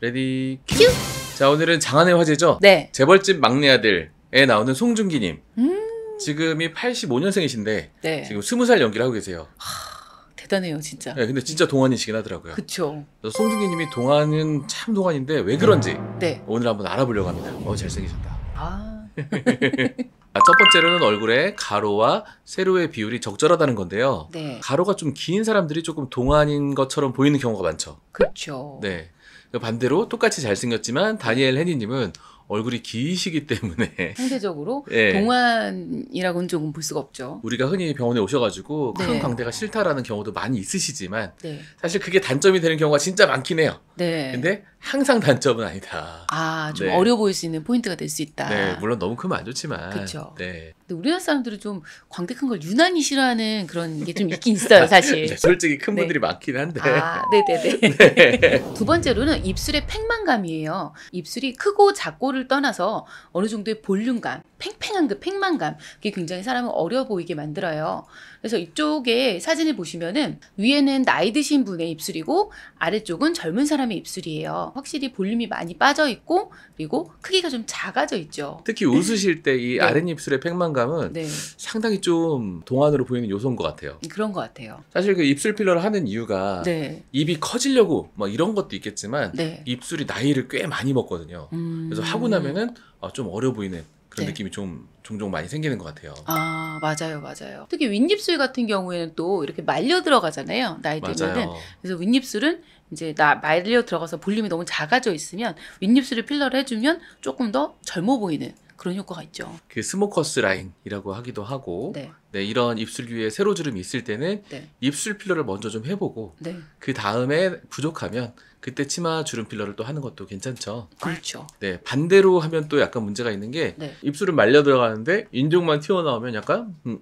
레디 큐! 자 오늘은 장안의 화제죠? 네. 재벌집 막내 아들에 나오는 송중기님. 음. 지금이 85년생이신데 네. 지금 20살 연기를 하고 계세요. 하, 대단해요 진짜. 네, 근데 진짜 동안이시긴 하더라고요. 그쵸. 그 송중기님이 동안은 참 동안인데 왜 그런지 네. 오늘 한번 알아보려고 합니다. 어 잘생기셨다. 아. 아 첫 번째로는 얼굴에 가로와 세로의 비율이 적절하다는 건데요. 네. 가로가 좀 긴 사람들이 조금 동안인 것처럼 보이는 경우가 많죠. 그쵸. 네. 반대로 똑같이 잘생겼지만 다니엘 헤니님은 얼굴이 기이시기 때문에 상대적으로 예. 동안이라고는 조금 볼 수가 없죠. 우리가 흔히 병원에 오셔가지고 네. 큰 네. 광대가 싫다라는 경우도 많이 있으시지만 네. 사실 그게 단점이 되는 경우가 진짜 많긴 해요. 네. 근데 항상 단점은 아니다. 아, 좀 네. 어려 보일 수 있는 포인트가 될 수 있다. 네, 물론 너무 크면 안 좋지만. 그렇죠. 네. 근데 우리나라 사람들은 좀 광대 큰 걸 유난히 싫어하는 그런 게 좀 있긴 있어요, 사실. 네, 솔직히 큰 네. 분들이 많긴 한데. 아, 네네네. 네. 두 번째로는 입술의 팽만감이에요. 입술이 크고 작고 정도를 떠나서 어느 정도의 볼륨감 팽팽한 그 팽만감 그게 굉장히 사람을 어려 보이게 만들어요. 그래서 이쪽에 사진을 보시면은 위에는 나이 드신 분의 입술이고 아래쪽은 젊은 사람의 입술이에요. 확실히 볼륨이 많이 빠져 있고 그리고 크기가 좀 작아져 있죠. 특히 웃으실 때이 네. 아랫입술의 팽만감은 네. 상당히 좀 동안으로 보이는 요소인 것 같아요. 음, 그런 것 같아요. 사실 그 입술 필러를 하는 이유가 네. 입이 커지려고 막 뭐 이런 것도 있겠지만 네. 입술이 나이를 꽤 많이 먹거든요. 음... 그래서 하고 나면은 어, 좀 어려 보이는 그런 네. 느낌이 좀 종종 많이 생기는 것 같아요. 아 맞아요, 맞아요. 특히 윗입술 같은 경우에는 또 이렇게 말려 들어가잖아요. 나이 들면은 그래서 윗입술은 이제 나 말려 들어가서 볼륨이 너무 작아져 있으면 윗입술을 필러를 해주면 조금 더 젊어 보이는 그런 효과가 있죠. 그 스모커스 라인이라고 하기도 하고 네. 네, 이런 입술 위에 세로주름이 있을 때는 네. 입술 필러를 먼저 좀 해보고 네. 그 다음에 부족하면 그때 치마 주름 필러를 또 하는 것도 괜찮죠. 그렇죠. 네, 반대로 하면 또 약간 문제가 있는 게 네. 입술은 말려 들어가는데 인종만 튀어나오면 약간 음,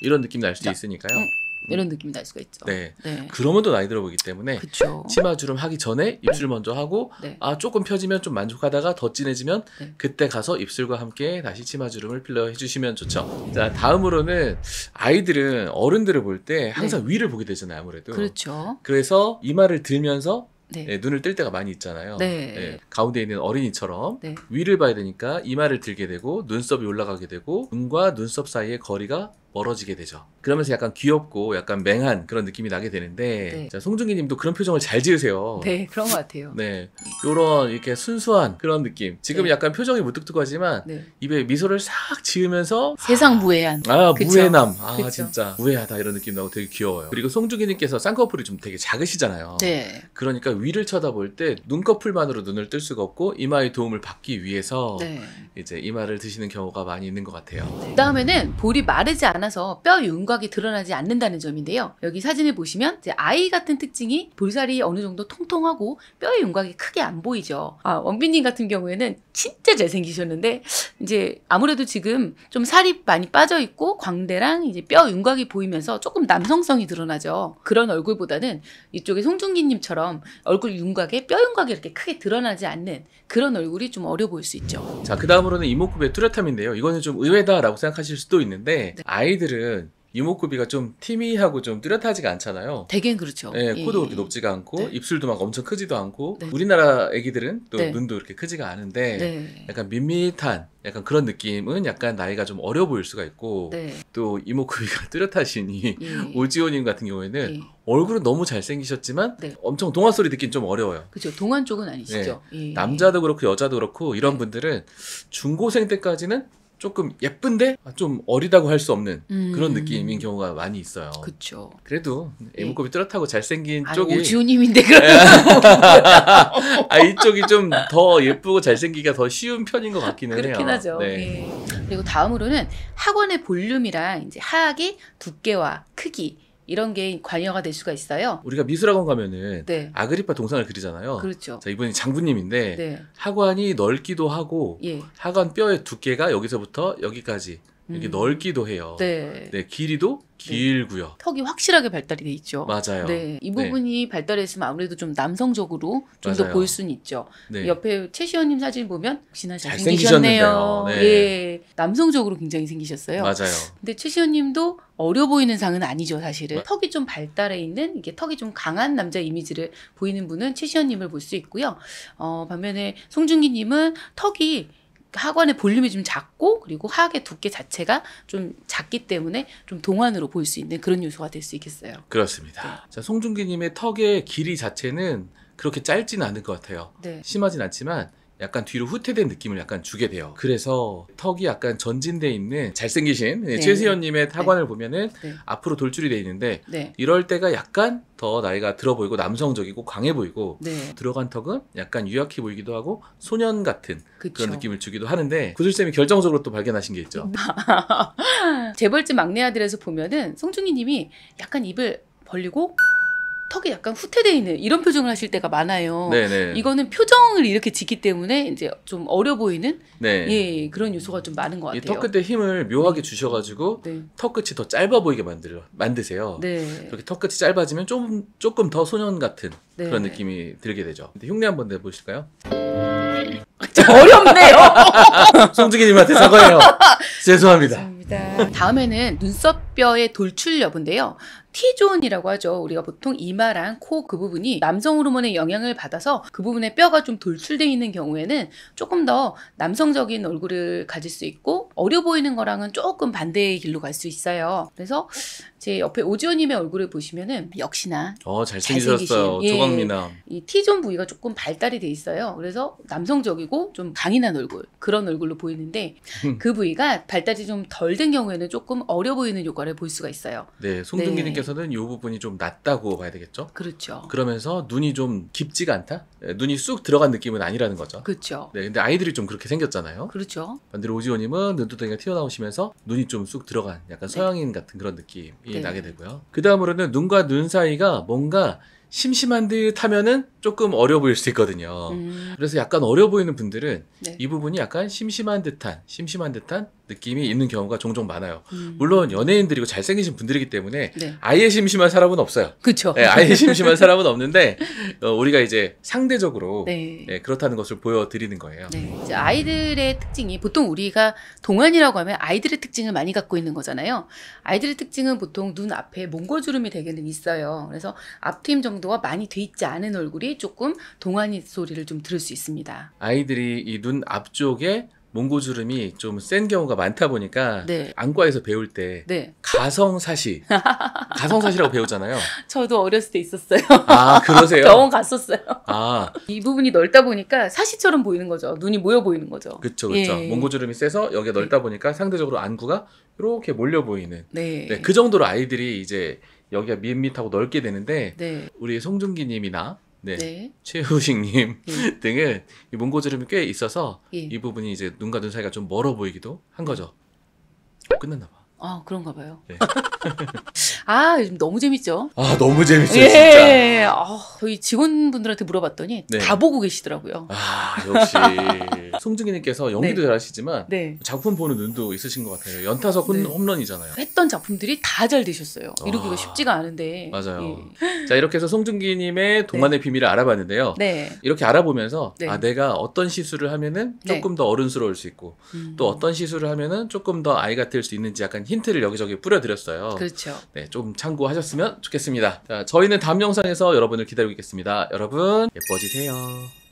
이런 느낌 날 수도 네. 있으니까요. 음. 이런 느낌이 날 수가 있죠. 네. 네. 그러면도 나이 들어 보기 때문에 그쵸. 치마 주름 하기 전에 입술 먼저 하고 네. 아 조금 펴지면 좀 만족하다가 더 진해지면 네. 그때 가서 입술과 함께 다시 치마 주름을 필러 해주시면 좋죠. 자 다음으로는 아이들은 어른들을 볼 때 항상 네. 위를 보게 되잖아요 아무래도. 그렇죠. 그래서 이마를 들면서 네. 네, 눈을 뜰 때가 많이 있잖아요. 네. 네 가운데 있는 어린이처럼 네. 위를 봐야 되니까 이마를 들게 되고 눈썹이 올라가게 되고 눈과 눈썹 사이의 거리가 멀어지게 되죠. 그러면서 약간 귀엽고 약간 맹한 그런 느낌이 나게 되는데 네. 자, 송중기 님도 그런 표정을 잘 지으세요. 네, 그런 것 같아요. 네. 요런 이렇게 순수한 그런 느낌. 지금 네. 약간 표정이 무뚝뚝하지만 네. 입에 미소를 싹 지으면서 세상 무해한. 아, 그쵸? 무해남. 아, 그쵸? 진짜 무해하다 이런 느낌 나고 되게 귀여워요. 그리고 송중기 님께서 쌍꺼풀이 좀 되게 작으시잖아요. 네. 그러니까 위를 쳐다볼 때 눈꺼풀만으로 눈을 뜰 수가 없고 이마의 도움을 받기 위해서 네. 이제 이마를 드시는 경우가 많이 있는 것 같아요. 그다음에는 볼이 마르지 않아 않아서 뼈 윤곽이 드러나지 않는다는 점인데요. 여기 사진을 보시면 아이 같은 특징이 볼살이 어느 정도 통통하고 뼈의 윤곽이 크게 안 보이죠. 아, 원빈님 같은 경우에는 진짜 잘생기셨는데 이제 아무래도 지금 좀 살이 많이 빠져 있고 광대랑 이제 뼈 윤곽이 보이면서 조금 남성성이 드러나죠. 그런 얼굴보다는 이쪽에 송중기님처럼 얼굴 윤곽에 뼈 윤곽이 이렇게 크게 드러나지 않는 그런 얼굴이 좀 어려 보일 수 있죠. 자, 그 다음으로는 이목구비의 뚜렷함인데요. 이거는 좀 의외다라고 생각하실 수도 있는데 네. 아이 아이들은 이목구비가 좀 티미하고 좀 뚜렷하지가 않잖아요. 대개는 그렇죠. 네, 코도 예, 그렇게 높지가 않고 네. 입술도 막 엄청 크지도 않고 네. 우리나라 아기들은 또 네. 눈도 이렇게 크지가 않은데 네. 약간 밋밋한 약간 그런 느낌은 약간 나이가 좀 어려 보일 수가 있고 네. 또 이목구비가 뚜렷하시니 예. 오지호님 같은 경우에는 예. 얼굴은 너무 잘생기셨지만 네. 엄청 동화 소리 듣긴 좀 어려워요. 그렇죠. 동안 쪽은 아니시죠. 남자도 그렇고 여자도 그렇고 이런 분들은 중고생 때까지는 조금 예쁜데 아, 좀 어리다고 할 수 없는 음. 그런 느낌인 경우가 많이 있어요. 그렇죠. 그래도 예. 애무곱이 뚜렷하고 잘생긴 아니, 쪽이 오지우님인데 그아 이쪽이 좀 더 예쁘고 잘생기기가 더 쉬운 편인 것 같기는 그렇긴 해요. 그렇긴 하죠. 네. 예. 그리고 다음으로는 학원의 볼륨이랑 이제 하악의 두께와 크기 이런 게 관여가 될 수가 있어요. 우리가 미술학원 가면은 네. 아그리파 동상을 그리잖아요. 그렇죠. 자, 이분이 장군님인데 네. 하관이 넓기도 하고 예. 하관 뼈의 두께가 여기서부터 여기까지 이렇게 음. 넓기도 해요. 네. 네, 길이도 네. 길고요. 턱이 확실하게 발달이 돼 있죠. 맞아요. 네, 이 네. 부분이 발달했으면 아무래도 좀 남성적으로 좀 더 보일 수는 있죠. 네. 옆에 최시원님 사진 보면 혹시나 잘생기셨네요. 네. 예, 남성적으로 굉장히 생기셨어요. 맞아요. 근데 최시원님도 어려 보이는 상은 아니죠, 사실은. 맞- 턱이 좀 발달해 있는 이게 턱이 좀 강한 남자 이미지를 보이는 분은 최시원님을 볼 수 있고요. 어, 반면에 송중기님은 턱이 학원의 볼륨이 좀 작고 그리고 학의 두께 자체가 좀 작기 때문에 좀 동안으로 보일 수 있는 그런 요소가 될 수 있겠어요. 그렇습니다. 네. 자, 송중기님의 턱의 길이 자체는 그렇게 짧지 않을 것 같아요. 네. 심하진 않지만 약간 뒤로 후퇴된 느낌을 약간 주게 돼요. 그래서 턱이 약간 전진돼 있는 잘생기신 네. 최수연님의 타관을 네. 보면은 네. 앞으로 돌출이 돼 있는데 네. 이럴 때가 약간 더 나이가 들어 보이고 남성적이고 강해 보이고 네. 들어간 턱은 약간 유약해 보이기도 하고 소년 같은 그쵸. 그런 느낌을 주기도 하는데 구슬쌤이 결정적으로 또 발견하신 게 있죠. 재벌집 막내 아들에서 보면은 송중기님이 약간 입을 벌리고 턱이 약간 후퇴돼 있는 이런 표정을 하실 때가 많아요. 네네. 네. 이거는 표정을 이렇게 짓기 때문에 이제 좀 어려 보이는 네. 예 그런 요소가 좀 많은 것 같아요. 턱 끝에 힘을 묘하게 네. 주셔가지고 네. 턱 끝이 더 짧아 보이게 만들 만드세요. 네. 그렇게 턱 끝이 짧아지면 좀 조금 더 소년 같은 네. 그런 느낌이 들게 되죠. 근데 흉내 한번 내보실까요? 아, 어렵네요. 송중기님한테 사과해요. 죄송합니다. 감사다 다음에는 눈썹뼈의 돌출 여부인데요. T존이라고 하죠. 우리가 보통 이마랑 코 그 부분이 남성 호르몬의 영향을 받아서 그 부분에 뼈가 좀 돌출되어 있는 경우에는 조금 더 남성적인 얼굴을 가질 수 있고 어려 보이는 거랑은 조금 반대의 길로 갈 수 있어요. 그래서 제 옆에 오지호님의 얼굴을 보시면은 역시나 어 잘생기셨어요. 예. 조각미남. 이 T존 부위가 조금 발달이 돼 있어요. 그래서 남성적이고 좀 강인한 얼굴 그런 얼굴로 보이는데 그 부위가 발달이 좀덜 돼. 같은 경우에는 조금 어려 보이는 효과를 볼 수가 있어요. 네, 송중기님께서는이 네. 부분이 좀 낮다고 봐야 되겠죠? 그렇죠. 그러면서 눈이 좀 깊지가 않다? 예, 눈이 쑥 들어간 느낌은 아니라는 거죠. 그렇죠. 네, 근데 아이들이 좀 그렇게 생겼잖아요. 그렇죠. 반대로 오지호님은 눈두덩이가 튀어나오시면서 눈이 좀 쑥 들어간 약간 네. 서양인 같은 그런 느낌이 네. 나게 되고요. 그 다음으로는 눈과 눈 사이가 뭔가 심심한 듯 하면은 조금 어려 보일 수 있거든요. 음. 그래서 약간 어려 보이는 분들은 네. 이 부분이 약간 심심한 듯한, 심심한 듯한 느낌이 있는 경우가 종종 많아요. 음. 물론 연예인들이고 잘생기신 분들이기 때문에 네. 아예 심심한 사람은 없어요. 그죠 네, 아예 심심한 사람은 없는데 어, 우리가 이제 상대적으로 네. 네, 그렇다는 것을 보여드리는 거예요. 네. 아이들의 특징이 보통 우리가 동안이라고 하면 아이들의 특징을 많이 갖고 있는 거잖아요. 아이들의 특징은 보통 눈 앞에 몽골주름이 되게는 있어요. 그래서 앞팀 정도 정도가 많이 돼 있지 않은 얼굴이 조금 동안이 소리를 좀 들을 수 있습니다. 아이들이 이 눈 앞쪽에 몽고주름이 좀 센 경우가 많다 보니까 네. 안과에서 배울 때 네. 가성사시 가성사시라고 배우잖아요. 저도 어렸을 때 있었어요. 아 그러세요? 병원 갔었어요. 아이 부분이 넓다 보니까 사시처럼 보이는 거죠. 눈이 모여 보이는 거죠. 그렇죠, 그렇죠. 예. 몽고주름이 세서 여기 넓다 네. 보니까 상대적으로 안구가 이렇게 몰려 보이는. 네. 네. 그 정도로 아이들이 이제 여기가 밋밋하고 넓게 되는데 네. 우리 송중기님이나 네. 네. 최우식님 예. 등은 이 문고지름이 꽤 있어서 예. 이 부분이 이제 눈과 눈 사이가 좀 멀어 보이기도 한 거죠. 음. 끝났나 봐. 아 그런가 봐요. 네. 아 요즘 너무 재밌죠. 아 너무 재밌죠 예. 진짜. 어, 저희 직원분들한테 물어봤더니 네. 다 보고 계시더라고요. 아 역시 송중기님께서 연기도 네. 잘하시지만 네. 작품 보는 눈도 있으신 것 같아요. 연타석 네. 홈런이잖아요. 했던 작품들이 다 잘 되셨어요. 이러기가 아. 쉽지가 않은데. 맞아요. 예. 자 이렇게 해서 송중기님의 네. 동안의 비밀을 알아봤는데요. 네. 이렇게 알아보면서 네. 아 내가 어떤 시술을 하면은 네. 조금 더 어른스러울 수 있고 음. 또 어떤 시술을 하면은 조금 더 아이 같을 수 있는지 약간 힌트를 여기저기 뿌려드렸어요. 그렇죠. 네, 좀 참고하셨으면 좋겠습니다. 자, 저희는 다음 영상에서 여러분을 기다리고 있겠습니다. 여러분 예뻐지세요.